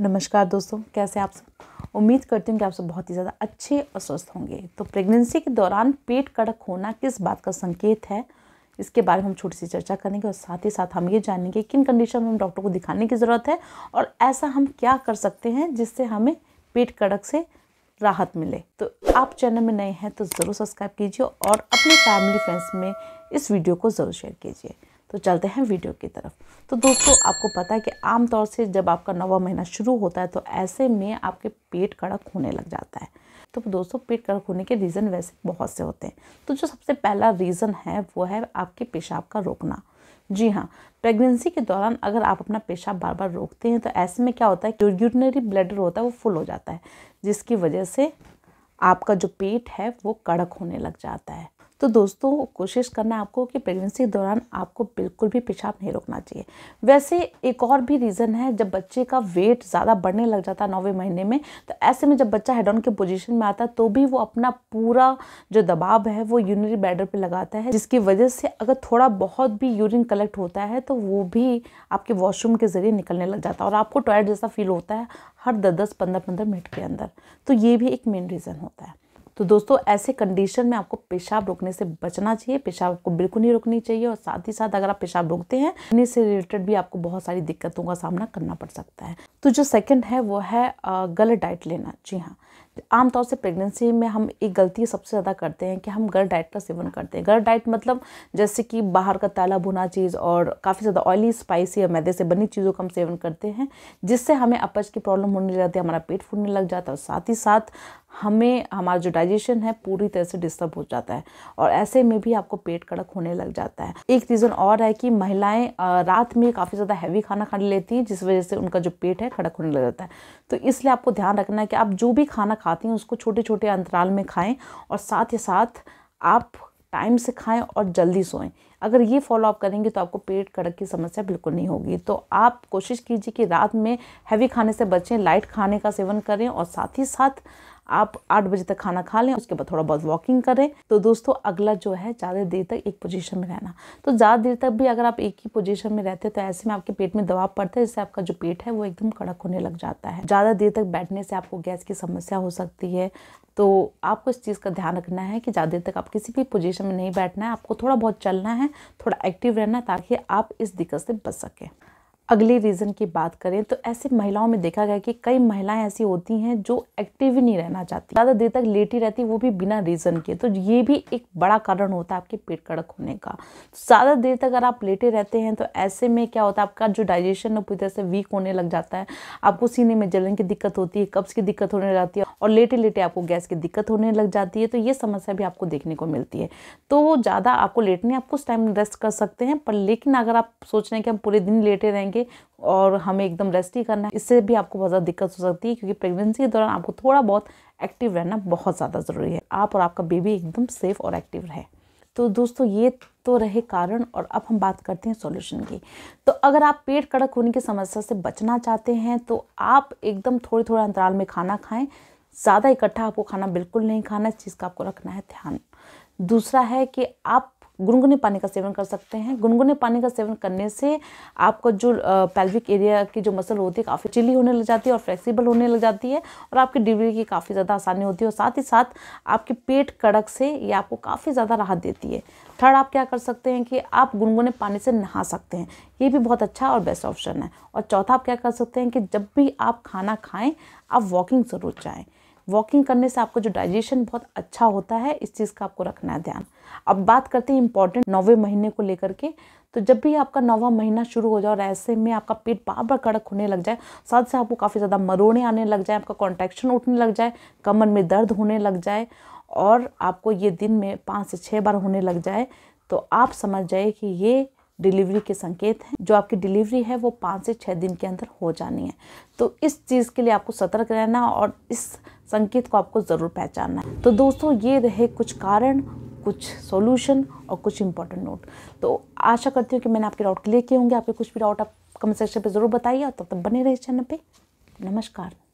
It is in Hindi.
नमस्कार दोस्तों कैसे आप सब उम्मीद करती हूँ कि आप सब बहुत ही ज़्यादा अच्छे और स्वस्थ होंगे तो प्रेगनेंसी के दौरान पेट कड़क होना किस बात का संकेत है इसके बारे में हम छोटी सी चर्चा करेंगे और साथ ही साथ हम ये जानेंगे किन कंडीशन में हम डॉक्टर को दिखाने की ज़रूरत है और ऐसा हम क्या कर सकते हैं जिससे हमें पेट कड़क से राहत मिले तो आप चैनल में नए हैं तो ज़रूर सब्सक्राइब कीजिए और अपने फैमिली फ्रेंड्स में इस वीडियो को ज़रूर शेयर कीजिए तो चलते हैं वीडियो की तरफ तो दोस्तों आपको पता है कि आमतौर से जब आपका नवा महीना शुरू होता है तो ऐसे में आपके पेट कड़क होने लग जाता है तो दोस्तों पेट कड़क होने के रीज़न वैसे बहुत से होते हैं तो जो सबसे पहला रीज़न है वो है आपके पेशाब का रोकना जी हाँ प्रेगनेंसी के दौरान अगर आप अपना पेशाब बार बार रोकते हैं तो ऐसे में क्या होता है यूरिनरी ब्लडर होता है वो फुल हो जाता है जिसकी वजह से आपका जो पेट है वो कड़क होने लग जाता है तो दोस्तों कोशिश करना है आपको कि प्रेगनेंसी के दौरान आपको बिल्कुल भी पेशाब नहीं रोकना चाहिए वैसे एक और भी रीज़न है जब बच्चे का वेट ज़्यादा बढ़ने लग जाता है नौवे महीने में तो ऐसे में जब बच्चा हेड ऑन के पोजिशन में आता है तो भी वो अपना पूरा जो दबाव है वो यूनरी बैडर पर लगाता है जिसकी वजह से अगर थोड़ा बहुत भी यूरिन कलेक्ट होता है तो वो भी आपके वॉशरूम के ज़रिए निकलने लग जाता है और आपको टॉयलेट जैसा फील होता है हर दस दस पंद्रह पंद्रह मिनट के अंदर तो ये भी एक मेन रीज़न होता है तो दोस्तों ऐसे कंडीशन में आपको पेशाब रोकने से बचना चाहिए पेशाब आपको बिल्कुल नहीं रोकनी चाहिए और साथ ही साथ अगर आप पेशाब रोकते हैं इन्हीं से रिलेटेड भी आपको बहुत सारी दिक्कतों का सामना करना पड़ सकता है तो जो सेकेंड है वो है गलत डाइट लेना जी हाँ आमतौर से प्रेगनेंसी में हम एक गलती सबसे ज़्यादा करते हैं कि हम गर्ड डाइट का सेवन करते हैं गर्ड डाइट मतलब जैसे कि बाहर का ताला भुना चीज़ और काफ़ी ज़्यादा ऑयली स्पाइसी या मैदे से बनी चीज़ों का हम सेवन करते हैं जिससे हमें अपच की प्रॉब्लम होने लग जाती है हमारा पेट फूलने लग जाता है साथ ही साथ हमें हमारा जो डाइजेशन है पूरी तरह से डिस्टर्ब हो जाता है और ऐसे में भी आपको पेट कड़क होने लग जाता है एक रीज़न और है कि महिलाएं रात में काफ़ी ज़्यादा हैवी खाना खा लेती हैं जिस वजह से उनका जो पेट है खड़क होने लग जाता है तो इसलिए आपको ध्यान रखना है कि आप जो भी खाना खा खाती हैं उसको छोटे छोटे अंतराल में खाएं और साथ ही साथ आप टाइम से खाएं और जल्दी सोएं अगर ये फॉलोअप करेंगे तो आपको पेट कड़क की समस्या बिल्कुल नहीं होगी तो आप कोशिश कीजिए कि रात में हैवी खाने से बचें लाइट खाने का सेवन करें और साथ ही साथ आप आठ बजे तक खाना खा लें उसके बाद थोड़ा बहुत वॉकिंग करें तो दोस्तों अगला जो है ज़्यादा देर तक एक पोजीशन में रहना तो ज़्यादा देर तक भी अगर आप एक ही पोजीशन में रहते हैं तो ऐसे में आपके पेट में दबाव पड़ता है जिससे आपका जो पेट है वो एकदम कड़क होने लग जाता है ज़्यादा देर तक बैठने से आपको गैस की समस्या हो सकती है तो आपको इस चीज़ का ध्यान रखना है कि ज़्यादा देर तक आप किसी भी पोजीशन में नहीं बैठना है आपको थोड़ा बहुत चलना है थोड़ा एक्टिव रहना ताकि आप इस दिक्कत से बच सकें अगले रीज़न की बात करें तो ऐसे महिलाओं में देखा गया कि कई महिलाएं ऐसी होती हैं जो एक्टिव ही नहीं रहना चाहती ज़्यादा देर तक लेटी रहती वो भी बिना रीज़न के तो ये भी एक बड़ा कारण होता है आपके पेट कड़क होने का तो ज़्यादा देर तक अगर आप लेटे रहते हैं तो ऐसे में क्या होता है आपका जो डाइजेशन है पूरी तरह से वीक होने लग जाता है आपको सीने में जलन की दिक्कत होती है कब्ज़ की दिक्कत होने लगती है और लेटे लेटे आपको गैस की दिक्कत होने लग जाती है तो ये समस्या भी आपको देखने को मिलती है तो ज़्यादा आपको लेटने आप कुछ टाइम रेस्ट कर सकते हैं पर लेकिन अगर आप सोच रहे हैं कि हम पूरे दिन लेटे रहेंगे करेंगे और हमें एकदम रेस्ट ही करना है इससे भी आपको बहुत ज़्यादा दिक्कत हो सकती है क्योंकि प्रेगनेंसी के दौरान आपको थोड़ा बहुत एक्टिव रहना बहुत ज़्यादा ज़रूरी है आप और आपका बेबी एकदम सेफ और एक्टिव रहे तो दोस्तों ये तो रहे कारण और अब हम बात करते हैं सॉल्यूशन की तो अगर आप पेट कड़क होने की समस्या से बचना चाहते हैं तो आप एकदम थोड़े थोड़े अंतराल में खाना खाएं ज़्यादा इकट्ठा आपको खाना बिल्कुल नहीं खाना इस चीज़ का आपको रखना है ध्यान दूसरा है कि आप गुनगुने पानी का सेवन कर सकते हैं गुनगुने पानी का सेवन करने से आपका जो पेल्विक एरिया की जो मसल होती है काफ़ी चिली होने लग जाती है और फ्लेक्सिबल होने लग जाती है और आपकी डिलीवरी की काफ़ी ज़्यादा आसानी होती है और साथ ही साथ आपके पेट कड़क से ये आपको काफ़ी ज़्यादा राहत देती है थर्ड आप क्या कर सकते हैं कि आप गुनगुने पानी से नहा सकते हैं ये भी बहुत अच्छा और बेस्ट ऑप्शन है और चौथा आप क्या कर सकते हैं कि जब भी आप खाना खाएँ आप वॉकिंग ज़रूर जाएँ वॉकिंग करने से आपका जो डाइजेशन बहुत अच्छा होता है इस चीज़ का आपको रखना है ध्यान अब बात करते हैं इंपॉर्टेंट नौवे महीने को लेकर के तो जब भी आपका नौवा महीना शुरू हो जाए और ऐसे में आपका पेट बार बार कड़क होने लग जाए साथ से आपको काफ़ी ज़्यादा मरोड़े आने लग जाए आपका कॉन्ट्रैक्शन उठने लग जाए कमर में दर्द होने लग जाए और आपको ये दिन में पाँच से छः बार होने लग जाए तो आप समझ जाए कि ये डिलीवरी के संकेत हैं जो आपकी डिलीवरी है वो पाँच से छः दिन के अंदर हो जानी है तो इस चीज़ के लिए आपको सतर्क रहना और इस संकेत को आपको ज़रूर पहचानना है तो दोस्तों ये रहे कुछ कारण कुछ सॉल्यूशन और कुछ इंपॉर्टेंट नोट तो आशा करती हूँ कि मैंने आपके डाउट क्लियर किए होंगे आपके कुछ भी डाउट आप कमेंट सेक्शन पर ज़रूर बताइए और तब तक बने रहे चैनल पर नमस्कार